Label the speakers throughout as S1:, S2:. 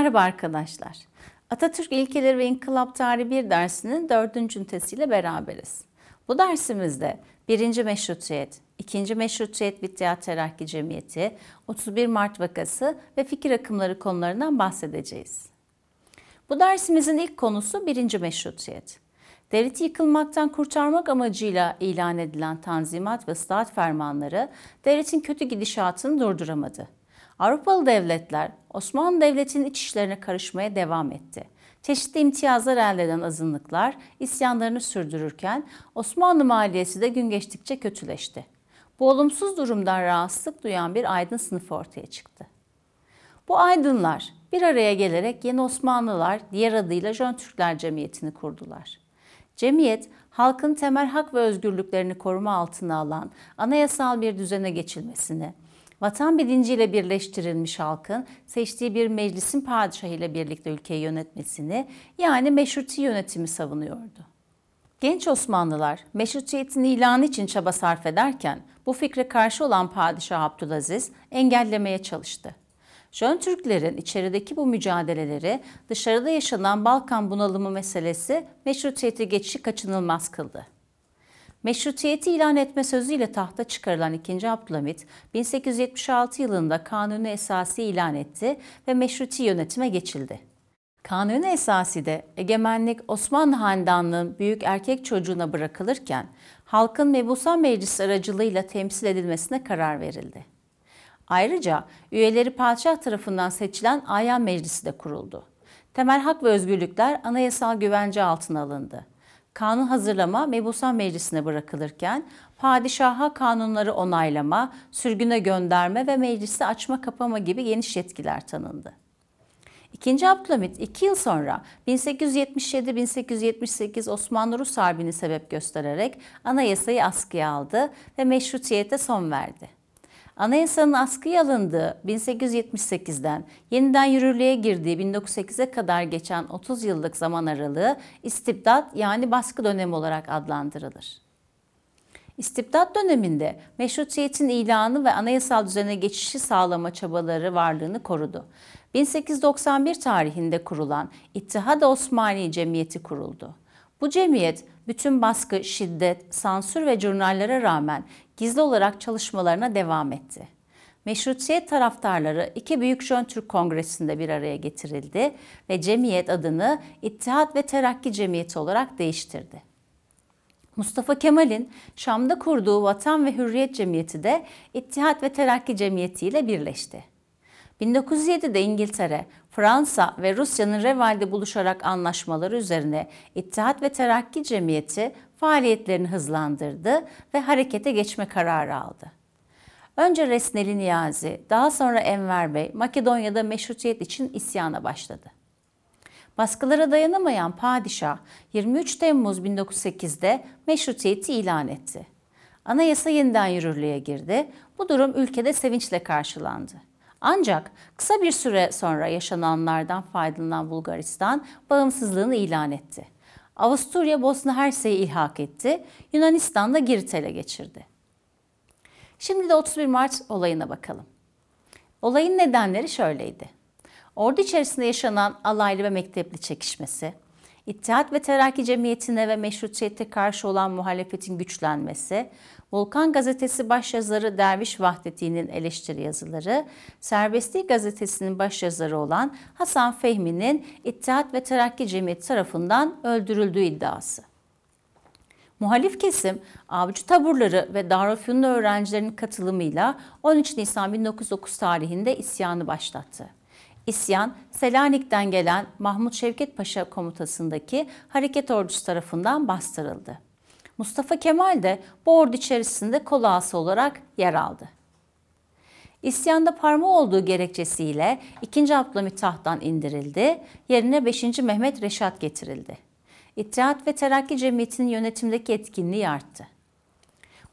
S1: Merhaba arkadaşlar. Atatürk İlkeleri ve İnkılap Tarihi 1 dersinin 4. ünitesiyle beraberiz. Bu dersimizde 1. Meşrutiyet, 2. Meşrutiyet Bittiyat Terakki Cemiyeti, 31 Mart Vakası ve fikir akımları konularından bahsedeceğiz. Bu dersimizin ilk konusu 1. Meşrutiyet. Devleti yıkılmaktan kurtarmak amacıyla ilan edilen tanzimat ve ıslahat fermanları devletin kötü gidişatını durduramadı Avrupalı devletler Osmanlı Devleti'nin iç işlerine karışmaya devam etti. Çeşitli imtiyazlar elde eden azınlıklar isyanlarını sürdürürken Osmanlı maliyesi de gün geçtikçe kötüleşti. Bu olumsuz durumdan rahatsızlık duyan bir aydın sınıfı ortaya çıktı. Bu aydınlar bir araya gelerek yeni Osmanlılar, diğer adıyla Jön Türkler Cemiyeti'ni kurdular. Cemiyet, halkın temel hak ve özgürlüklerini koruma altına alan anayasal bir düzene geçilmesini, vatan bilinciyle birleştirilmiş halkın seçtiği bir meclisin padişahıyla birlikte ülkeyi yönetmesini yani meşruti yönetimi savunuyordu. Genç Osmanlılar meşrutiyetin ilanı için çaba sarf ederken bu fikre karşı olan Padişah Abdülaziz engellemeye çalıştı. Jön Türklerin içerideki bu mücadeleleri dışarıda yaşanan Balkan bunalımı meselesi meşrutiyete geçişi kaçınılmaz kıldı. Meşrutiyeti ilan etme sözüyle tahta çıkarılan 2. Abdülhamit 1876 yılında Kanunu Esasi ilan etti ve meşruti yönetime geçildi. Kanuni Esasi de egemenlik Osmanlı Handanlığı'nın büyük erkek çocuğuna bırakılırken halkın mebusan meclis aracılığıyla temsil edilmesine karar verildi. Ayrıca üyeleri padişah tarafından seçilen Ayan Meclisi de kuruldu. Temel hak ve özgürlükler anayasal güvence altına alındı. Kanun hazırlama Mebusan Meclisi'ne bırakılırken padişaha kanunları onaylama, sürgüne gönderme ve meclisi açma kapama gibi geniş yetkiler tanındı. İkinci Abdülhamit iki yıl sonra 1877-1878 Osmanlı-Rus Harbi'ni sebep göstererek anayasayı askıya aldı ve meşrutiyete son verdi. Anayasanın askıya alındığı 1878'den yeniden yürürlüğe girdiği 1908'e kadar geçen 30 yıllık zaman aralığı istibdat yani baskı dönemi olarak adlandırılır. İstibdat döneminde meşrutiyetin ilanı ve anayasal düzene geçişi sağlama çabaları varlığını korudu. 1891 tarihinde kurulan İttihad Osmani Cemiyeti kuruldu. Bu cemiyet bütün baskı, şiddet, sansür ve jurnallara rağmen gizli olarak çalışmalarına devam etti. Meşrutiyet taraftarları iki büyük Jön Türk Kongresi'nde bir araya getirildi ve cemiyet adını İttihat ve Terakki Cemiyeti olarak değiştirdi. Mustafa Kemal'in Şam'da kurduğu Vatan ve Hürriyet Cemiyeti de İttihat ve Terakki Cemiyeti ile birleşti. 1907'de İngiltere, Fransa ve Rusya'nın Reval'de buluşarak anlaşmaları üzerine İttihat ve Terakki Cemiyeti faaliyetlerini hızlandırdı ve harekete geçme kararı aldı. Önce Resneli Niyazi, daha sonra Enver Bey Makedonya'da meşrutiyet için isyana başladı. Baskılara dayanamayan padişah 23 Temmuz 1908'de meşrutiyeti ilan etti. Anayasa yeniden yürürlüğe girdi. Bu durum ülkede sevinçle karşılandı. Ancak kısa bir süre sonra yaşananlardan faydalanan Bulgaristan bağımsızlığını ilan etti. Avusturya Bosna Hersek'i ilhak etti. Yunanistan da Girit'i geçirdi. Şimdi de 31 Mart olayına bakalım. Olayın nedenleri şöyleydi. Ordu içerisinde yaşanan alaylı ve mektepli çekişmesi, İttihat ve Terakki Cemiyeti'ne ve meşrutiyete karşı olan muhalefetin güçlenmesi, Volkan Gazetesi başyazarı Derviş Vahdeti'nin eleştiri yazıları, Serbestlik Gazetesi'nin başyazarı olan Hasan Fehmi'nin İttihat ve Terakki Cemiyeti tarafından öldürüldüğü iddiası. Muhalif kesim, avcı taburları ve Darülfünun öğrencilerinin katılımıyla 13 Nisan 1909 tarihinde isyanı başlattı. İsyan, Selanik'ten gelen Mahmut Şevket Paşa komutasındaki hareket ordusu tarafından bastırıldı. Mustafa Kemal de bu ordu içerisinde kol ağası olarak yer aldı. İsyanda parmağı olduğu gerekçesiyle 2. Abdülhamit tahttan indirildi, yerine 5. Mehmet Reşat getirildi. İttihat ve Terakki Cemiyeti'nin yönetimdeki etkinliği arttı.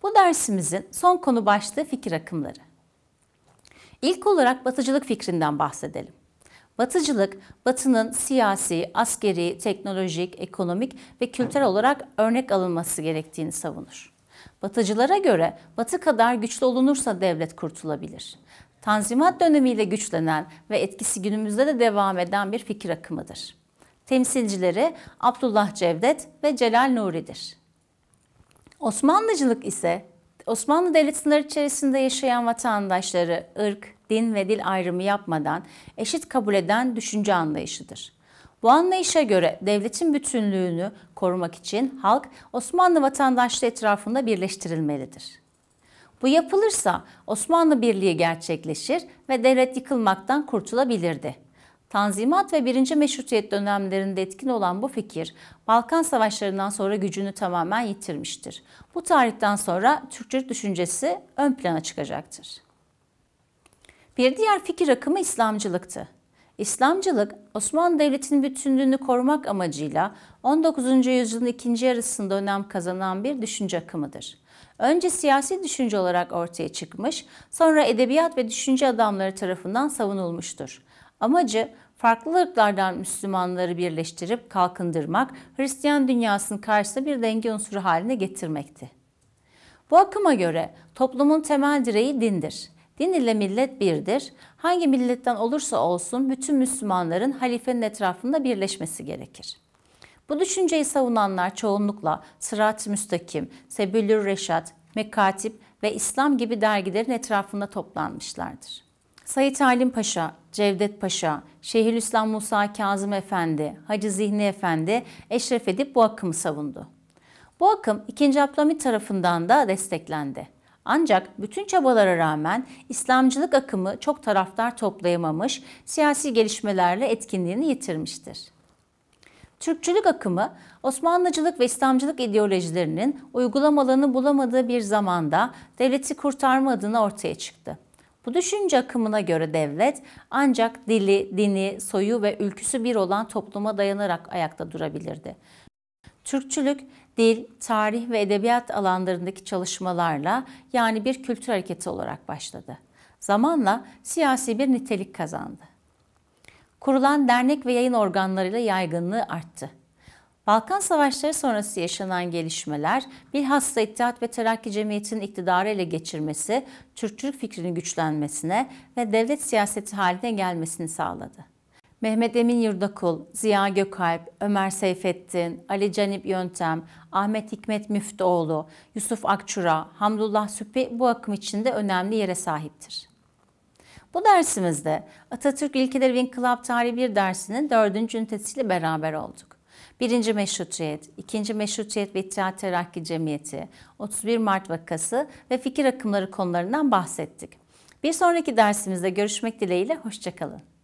S1: Bu dersimizin son konu başlığı fikir akımları. İlk olarak batıcılık fikrinden bahsedelim. Batıcılık, Batı'nın siyasi, askeri, teknolojik, ekonomik ve kültürel olarak örnek alınması gerektiğini savunur. Batıcılara göre Batı kadar güçlü olunursa devlet kurtulabilir. Tanzimat dönemiyle güçlenen ve etkisi günümüzde de devam eden bir fikir akımıdır. Temsilcileri Abdullah Cevdet ve Celal Nuri'dir. Osmanlıcılık ise Osmanlı Devleti sınırları içerisinde yaşayan vatandaşları ırk, din ve dil ayrımı yapmadan eşit kabul eden düşünce anlayışıdır. Bu anlayışa göre devletin bütünlüğünü korumak için halk Osmanlı vatandaşlığı etrafında birleştirilmelidir. Bu yapılırsa Osmanlı Birliği gerçekleşir ve devlet yıkılmaktan kurtulabilirdi. Tanzimat ve birinci Meşrutiyet dönemlerinde etkin olan bu fikir Balkan Savaşları'ndan sonra gücünü tamamen yitirmiştir. Bu tarihten sonra Türkçülük düşüncesi ön plana çıkacaktır. Bir diğer fikir akımı İslamcılıktı. İslamcılık, Osmanlı Devleti'nin bütünlüğünü korumak amacıyla 19. yüzyılın ikinci yarısında önem kazanan bir düşünce akımıdır. Önce siyasi düşünce olarak ortaya çıkmış, sonra edebiyat ve düşünce adamları tarafından savunulmuştur. Amacı farklı ırklardan Müslümanları birleştirip kalkındırmak, Hristiyan dünyasının karşısında bir denge unsuru haline getirmekti. Bu akıma göre toplumun temel direği dindir. Din ile millet birdir. Hangi milletten olursa olsun bütün Müslümanların halifenin etrafında birleşmesi gerekir. Bu düşünceyi savunanlar çoğunlukla sırat Müstakim, Sebülür Reşat, Mekatip ve İslam gibi dergilerin etrafında toplanmışlardır. Sayit Halim Paşa, Cevdet Paşa, Şeyhülislam Musa Kazım Efendi, Hacı Zihni Efendi eşref edip bu akımı savundu. Bu akım 2. Abdülhamit tarafından da desteklendi. Ancak bütün çabalara rağmen İslamcılık akımı çok taraftar toplayamamış, siyasi gelişmelerle etkinliğini yitirmiştir. Türkçülük akımı Osmanlıcılık ve İslamcılık ideolojilerinin uygulamalarını bulamadığı bir zamanda devleti kurtarma adına ortaya çıktı. Bu düşünce akımına göre devlet ancak dili, dini, soyu ve ülküsü bir olan topluma dayanarak ayakta durabilirdi. Türkçülük, dil, tarih ve edebiyat alanlarındaki çalışmalarla yani bir kültür hareketi olarak başladı. Zamanla siyasi bir nitelik kazandı. Kurulan dernek ve yayın organlarıyla yaygınlığı arttı. Balkan Savaşları sonrası yaşanan gelişmeler, bilhassa İttihat ve Terakki Cemiyeti'nin iktidarı ele geçirmesi, Türkçülük fikrinin güçlenmesine ve devlet siyaseti haline gelmesini sağladı. Mehmet Emin Yurdakul, Ziya Gökalp, Ömer Seyfettin, Ali Canip Yöntem, Ahmet Hikmet Müftüoğlu, Yusuf Akçura, Hamdullah Süphi bu akım içinde önemli yere sahiptir. Bu dersimizde Atatürk İlkeleri Wing Club Tarihi 1 dersinin 4. ünitesiyle beraber olduk. Birinci Meşrutiyet, 2. Meşrutiyet ve İttihat Terakki Cemiyeti, 31 Mart vakası ve fikir akımları konularından bahsettik. Bir sonraki dersimizde görüşmek dileğiyle, hoşçakalın.